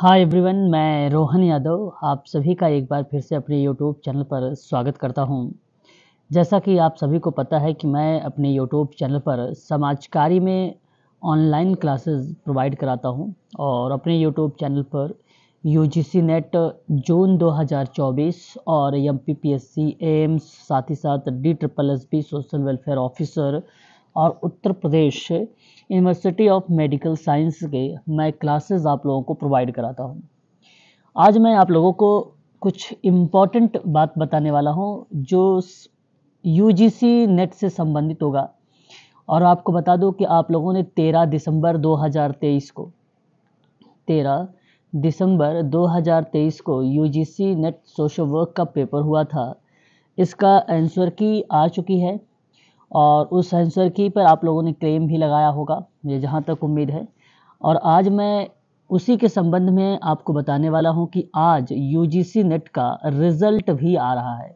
hi everyone मैं रोहन यादव आप सभी का एक बार फिर से अपने यूट्यूब चैनल पर स्वागत करता हूं जैसा कि आप सभी को पता है कि मैं अपने यूट्यूब चैनल पर समाजकारी में ऑनलाइन क्लासेस प्रोवाइड कराता हूं और अपने यूट्यूब चैनल पर यू नेट जून 2024 और M P P S C AIIMS साथ ही साथ D triple S B social welfare officer और Uttar Pradesh university of medical science के मैं क्लासेस आप लोगों को प्रोवाइड कराता हूँ आज मैं आप लोगों को कुछ इम्पॉर्टेंट बात बताने वाला हूँ जो यू नेट से संबंधित होगा और आपको बता दो कि आप लोगों ने 13 दिसंबर 2023 को 13 दिसंबर 2023 को यू नेट सोशल वर्क का पेपर हुआ था इसका आंसर की आ चुकी है और उस सेंसर की पर आप लोगों ने क्लेम भी लगाया होगा मुझे जहाँ तक उम्मीद है और आज मैं उसी के संबंध में आपको बताने वाला हूँ कि आज यू नेट का रिज़ल्ट भी आ रहा है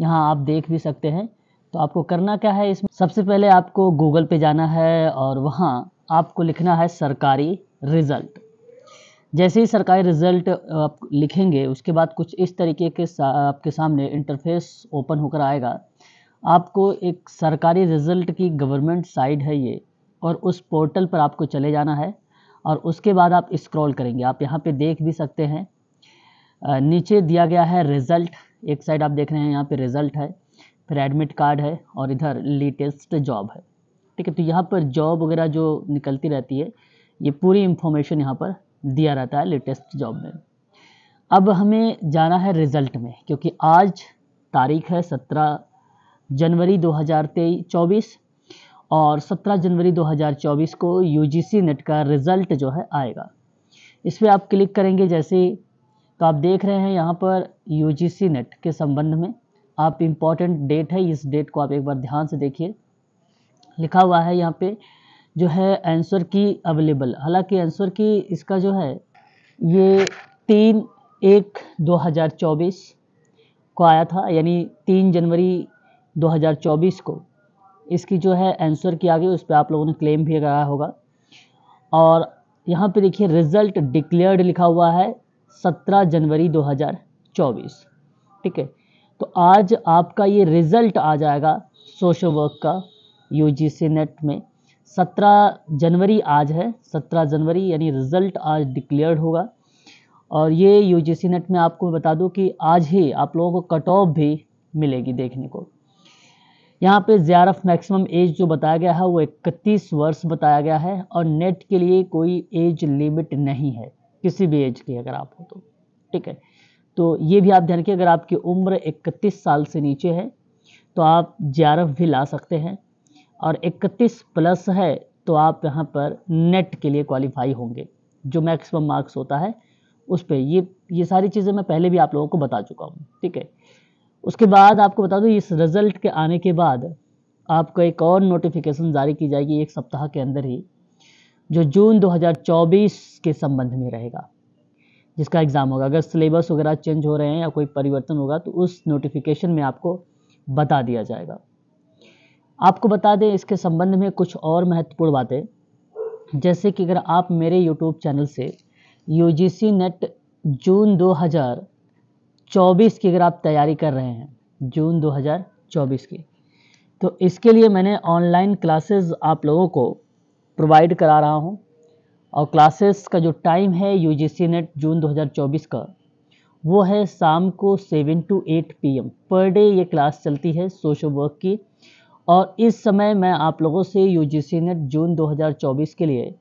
यहाँ आप देख भी सकते हैं तो आपको करना क्या है इसमें सबसे पहले आपको गूगल पे जाना है और वहाँ आपको लिखना है सरकारी रिज़ल्ट जैसे ही सरकारी रिज़ल्ट आप लिखेंगे उसके बाद कुछ इस तरीके के सा, आपके सामने इंटरफेस ओपन होकर आएगा आपको एक सरकारी रिज़ल्ट की गवर्नमेंट साइड है ये और उस पोर्टल पर आपको चले जाना है और उसके बाद आप स्क्रॉल करेंगे आप यहाँ पे देख भी सकते हैं नीचे दिया गया है रिज़ल्ट एक साइड आप देख रहे हैं यहाँ पे रिज़ल्ट है फिर एडमिट कार्ड है और इधर लेटेस्ट जॉब है ठीक है तो यहाँ पर जॉब वगैरह जो निकलती रहती है ये पूरी इंफॉर्मेशन यहाँ पर दिया रहता है लेटेस्ट जॉब में अब हमें जाना है रिज़ल्ट में क्योंकि आज तारीख है सत्रह जनवरी 2023-24 और 17 जनवरी 2024 को यूजीसी नेट का रिज़ल्ट जो है आएगा इस पर आप क्लिक करेंगे जैसे तो आप देख रहे हैं यहाँ पर यूजीसी नेट के संबंध में आप इम्पॉर्टेंट डेट है इस डेट को आप एक बार ध्यान से देखिए लिखा हुआ है यहाँ पे जो है आंसर की अवेलेबल हालांकि आंसर की इसका जो है ये तीन एक 2024 को आया था यानी तीन जनवरी 2024 को इसकी जो है आंसर किया गया उस पर आप लोगों ने क्लेम भी लगाया होगा और यहाँ पे देखिए रिजल्ट डिक्लेयर्ड लिखा हुआ है 17 जनवरी 2024 ठीक है तो आज आपका ये रिजल्ट आ जाएगा सोशल वर्क का यूजीसी नेट में 17 जनवरी आज है 17 जनवरी यानी रिजल्ट आज डिक्लेयर्ड होगा और ये यूजीसी नेट में आपको बता दूं कि आज ही आप लोगों को कट ऑफ भी मिलेगी देखने को यहाँ पे ज़ियार मैक्सिमम एज जो बताया गया है वो इकतीस वर्ष बताया गया है और नेट के लिए कोई एज लिमिट नहीं है किसी भी एज की अगर आप हो तो ठीक है तो ये भी आप ध्यान रखिए अगर आपकी उम्र इकतीस साल से नीचे है तो आप ज़ियारफ भी ला सकते हैं और इकतीस प्लस है तो आप यहाँ पर नेट के लिए क्वालिफाई होंगे जो मैक्सिमम मार्क्स होता है उस पर ये ये सारी चीज़ें मैं पहले भी आप लोगों को बता चुका हूँ ठीक है उसके बाद आपको बता दूँ इस रिज़ल्ट के आने के बाद आपको एक और नोटिफिकेशन जारी की जाएगी एक सप्ताह के अंदर ही जो जून 2024 के संबंध में रहेगा जिसका एग्ज़ाम होगा अगर सिलेबस वगैरह चेंज हो रहे हैं या कोई परिवर्तन होगा तो उस नोटिफिकेशन में आपको बता दिया जाएगा आपको बता दें इसके संबंध में कुछ और महत्वपूर्ण बातें जैसे कि अगर आप मेरे यूट्यूब चैनल से यू नेट जून हज़ार 2024 की अगर आप तैयारी कर रहे हैं जून 2024 की तो इसके लिए मैंने ऑनलाइन क्लासेस आप लोगों को प्रोवाइड करा रहा हूं और क्लासेस का जो टाइम है यू नेट जून 2024 का वो है शाम को seven to eight P per day ये क्लास चलती है सोशल वर्क की और इस समय मैं आप लोगों से यू नेट जून 2024 के लिए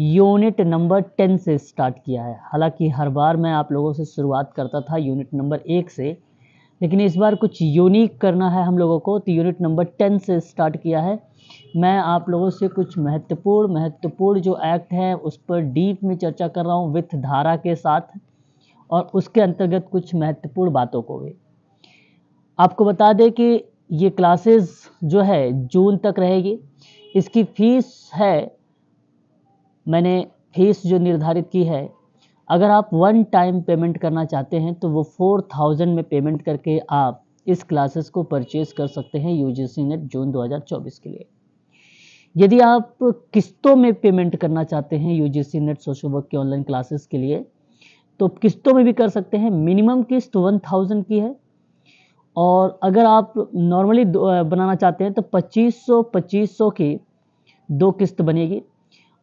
यूनिट नंबर टेन से स्टार्ट किया है हालांकि हर बार मैं आप लोगों से शुरुआत करता था यूनिट नंबर एक से लेकिन इस बार कुछ यूनिक करना है हम लोगों को तो यूनिट नंबर टेन से स्टार्ट किया है मैं आप लोगों से कुछ महत्वपूर्ण महत्वपूर्ण जो एक्ट है उस पर डीप में चर्चा कर रहा हूँ विथ धारा के साथ और उसके अंतर्गत कुछ महत्वपूर्ण बातों को भी आपको बता दें कि ये क्लासेस जो है जून तक रहेगी इसकी फीस है मैंने फीस जो निर्धारित की है अगर आप वन टाइम पेमेंट करना चाहते हैं तो वो फोर थाउजेंड में पेमेंट करके आप इस क्लासेस को परचेज कर सकते हैं यू जी नेट जून 2024 के लिए यदि आप किस्तों में पेमेंट करना चाहते हैं U G NET social work के ऑनलाइन क्लासेस के लिए तो किस्तों में भी कर सकते हैं मिनिमम किस्त वन थाउजेंड की है और अगर आप नॉर्मली बनाना चाहते हैं तो पच्चीस सौ पच्चीस सौ की दो किस्त बनेगी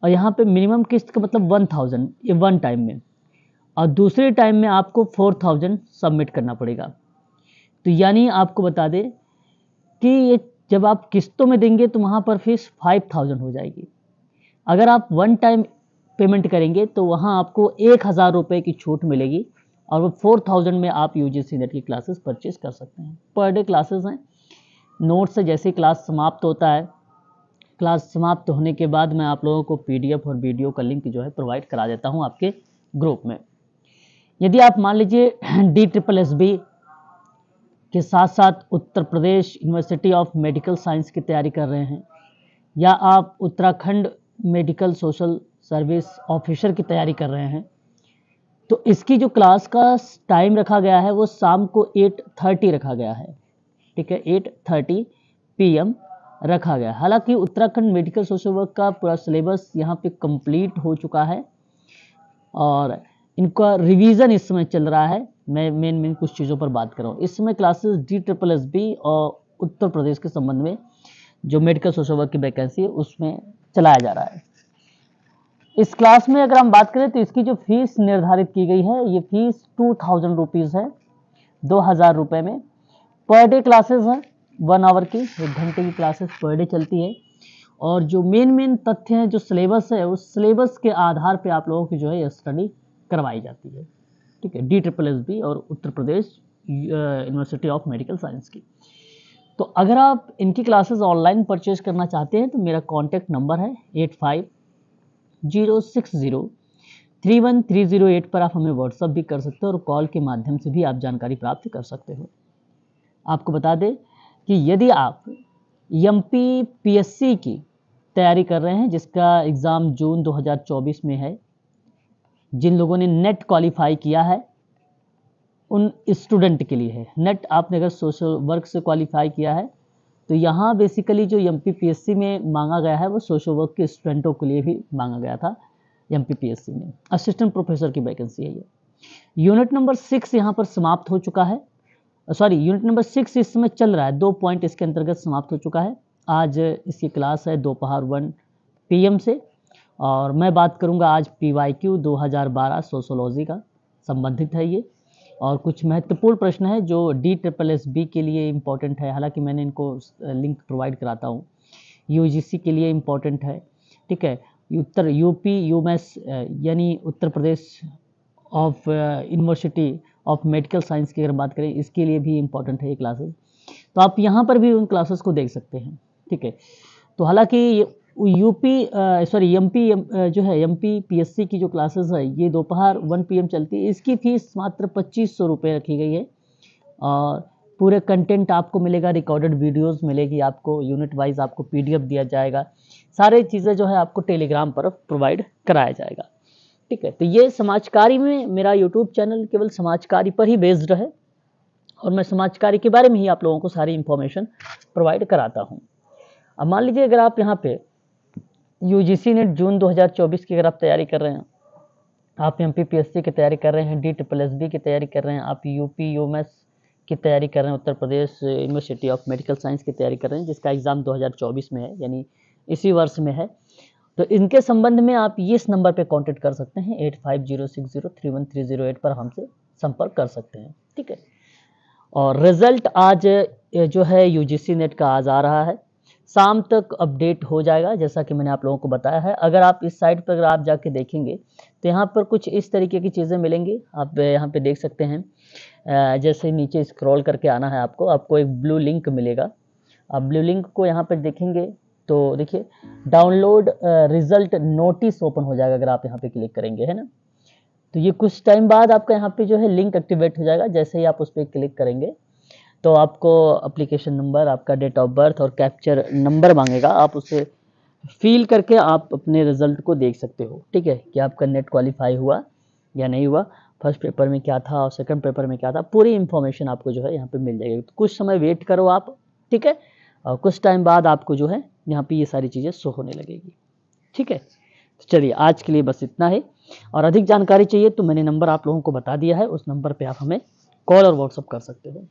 और यहाँ पे मिनिमम किस्त का मतलब वन थाउजेंड ये वन टाइम में और दूसरे टाइम में आपको फोर थाउजेंड सबमिट करना पड़ेगा तो यानी आपको बता दें कि ये जब आप किस्तों में देंगे तो वहाँ पर फीस फाइव थाउजेंड हो जाएगी अगर आप वन टाइम पेमेंट करेंगे तो वहाँ आपको एक हज़ार रुपये की छूट मिलेगी और वो फोर थाउजेंड में आप यू जी सी नेट की क्लासेस परचेज कर सकते हैं पर डे क्लासेस हैं नोट से जैसे क्लास समाप्त होता है क्लास समाप्त होने के बाद मैं आप लोगों को पीडीएफ और वीडियो का लिंक जो है प्रोवाइड करा देता हूँ आपके ग्रुप में यदि आप मान लीजिए डी ट्रिपल एस बी के साथ साथ Uttar Pradesh university of medical science की तैयारी कर रहे हैं या आप Uttarakhand medical social service officer की तैयारी कर रहे हैं तो इसकी जो क्लास का टाइम रखा गया है वो शाम को एट थर्टी रखा गया है ठीक है एट थर्टी पी एम रखा गया हालांकि उत्तराखंड मेडिकल सोशल वर्क का पूरा सिलेबस यहाँ पे कंप्लीट हो चुका है और इनका रिवीजन इस समय चल रहा है मैं मेन मेन कुछ चीज़ों पर बात कर रहा हूँ इस समय classes D triple S B और उत्तर प्रदेश के संबंध में जो मेडिकल सोशल वर्क की वैकेंसी है उसमें चलाया जा रहा है इस क्लास में अगर हम बात करें तो इसकी जो फीस निर्धारित की गई है ये फीस टू थाउजेंड रुपीज़ है दो हज़ार रुपए में पर डे क्लासेस है वन आवर की एक घंटे की क्लासेस पर डे चलती है और जो मेन मेन तथ्य हैं जो सिलेबस है उस सिलेबस के आधार पे आप लोगों की जो है स्टडी करवाई जाती है ठीक है डी ट्रिपल एस बी और Uttar Pradesh university of medical science की तो अगर आप इनकी क्लासेस ऑनलाइन परचेज करना चाहते हैं तो मेरा कॉन्टैक्ट नंबर है eight five zero six zero three one three zero eight पर आप हमें व्हाट्सअप भी कर सकते हो और कॉल के माध्यम से भी आप जानकारी प्राप्त कर सकते हो आपको बता दें कि यदि आप एम पी की तैयारी कर रहे हैं जिसका एग्ज़ाम जून 2024 में है जिन लोगों ने नेट क्वालिफाई किया है उन स्टूडेंट के लिए है नेट आपने अगर सोशल वर्क से क्वालिफाई किया है तो यहाँ बेसिकली जो एम में मांगा गया है वो सोशल वर्क के स्टूडेंटों के लिए भी मांगा गया था एम में असिस्टेंट प्रोफेसर की वैकेंसी है ये यूनिट नंबर सिक्स यहाँ पर समाप्त हो चुका है सॉरी यूनिट नंबर सिक्स इस समय चल रहा है दो पॉइंट इसके अंतर्गत समाप्त हो चुका है आज इसकी क्लास है दोपहर वन पीएम से और मैं बात करूंगा आज पी वाई क्यू दो हज़ार बारह सोशोलॉजी का संबंधित है ये और कुछ महत्वपूर्ण प्रश्न है जो डी ट्रिपल एस बी के लिए इम्पॉर्टेंट है हालांकि मैंने इनको लिंक प्रोवाइड कराता हूँ यू जी सी के लिए इम्पॉर्टेंट है ठीक है उत्तर यूपी यूमेस यानी Uttar Pradesh of university uh, of medical science की अगर बात करें इसके लिए भी इम्पॉर्टेंट है ये क्लासेस तो आप यहाँ पर भी उन क्लासेस को देख सकते हैं ठीक है तो हालांकि यूपी सॉरी एमपी जो है एमपी पीएससी की जो क्लासेस है ये दोपहर वन पीएम चलती है इसकी फ़ीस मात्र पच्चीस सौ रुपये रखी गई है और पूरे कंटेंट आपको मिलेगा रिकॉर्डेड वीडियोस मिलेगी आपको यूनिट वाइज आपको पीडीएफ दिया जाएगा सारे चीज़ें जो है आपको टेलीग्राम पर प्रोवाइड कराया जाएगा ठीक है तो ये समाजकारी में मेरा यूट्यूब चैनल केवल समाजकारी पर ही बेस्ड है और मैं समाजकारी के बारे में ही आप लोगों को सारी इंफॉर्मेशन प्रोवाइड कराता हूँ अब मान लीजिए अगर आप यहाँ पे you G C net June 2024 की अगर आप तैयारी कर रहे हैं आप M P P S C की तैयारी कर रहे हैं डी ट्रिपल एस बी की तैयारी कर रहे हैं आप U P U M S की तैयारी कर रहे हैं Uttar Pradesh university of medical science की तैयारी कर रहे हैं जिसका एग्ज़ाम 2024 में है यानी इसी वर्ष में है तो इनके संबंध में आप ये इस नंबर पे कांटेक्ट कर सकते हैं eight five zero six zero three one three zero eight पर हमसे संपर्क कर सकते हैं ठीक है और रिजल्ट आज जो है यूजीसी नेट का आज आ रहा है शाम तक अपडेट हो जाएगा जैसा कि मैंने आप लोगों को बताया है अगर आप इस साइट पर अगर आप जाके देखेंगे तो यहाँ पर कुछ इस तरीके की चीज़ें मिलेंगी आप यहाँ पे देख सकते हैं जैसे नीचे स्क्रॉल करके आना है आपको आपको एक ब्लू लिंक मिलेगा आप ब्लू लिंक को यहाँ पर देखेंगे तो देखिए डाउनलोड रिजल्ट नोटिस ओपन हो जाएगा अगर आप यहाँ पे क्लिक करेंगे है ना तो ये कुछ टाइम बाद आपका यहाँ पे जो है लिंक एक्टिवेट हो जाएगा जैसे ही आप उस पर क्लिक करेंगे तो आपको अप्लीकेशन नंबर आपका डेट ऑफ बर्थ और कैप्चर नंबर मांगेगा आप उसे फील करके आप अपने रिजल्ट को देख सकते हो ठीक है कि आपका नेट क्वालिफाई हुआ या नहीं हुआ फर्स्ट पेपर में क्या था और सेकंड पेपर में क्या था पूरी इन्फॉर्मेशन आपको जो है यहाँ पे मिल जाएगी तो कुछ समय वेट करो आप ठीक है और कुछ टाइम बाद आपको जो है यहाँ पे ये सारी चीज़ें शो होने लगेगी ठीक है तो चलिए आज के लिए बस इतना है और अधिक जानकारी चाहिए तो मैंने नंबर आप लोगों को बता दिया है उस नंबर पर आप हमें कॉल और व्हाट्सअप कर सकते हो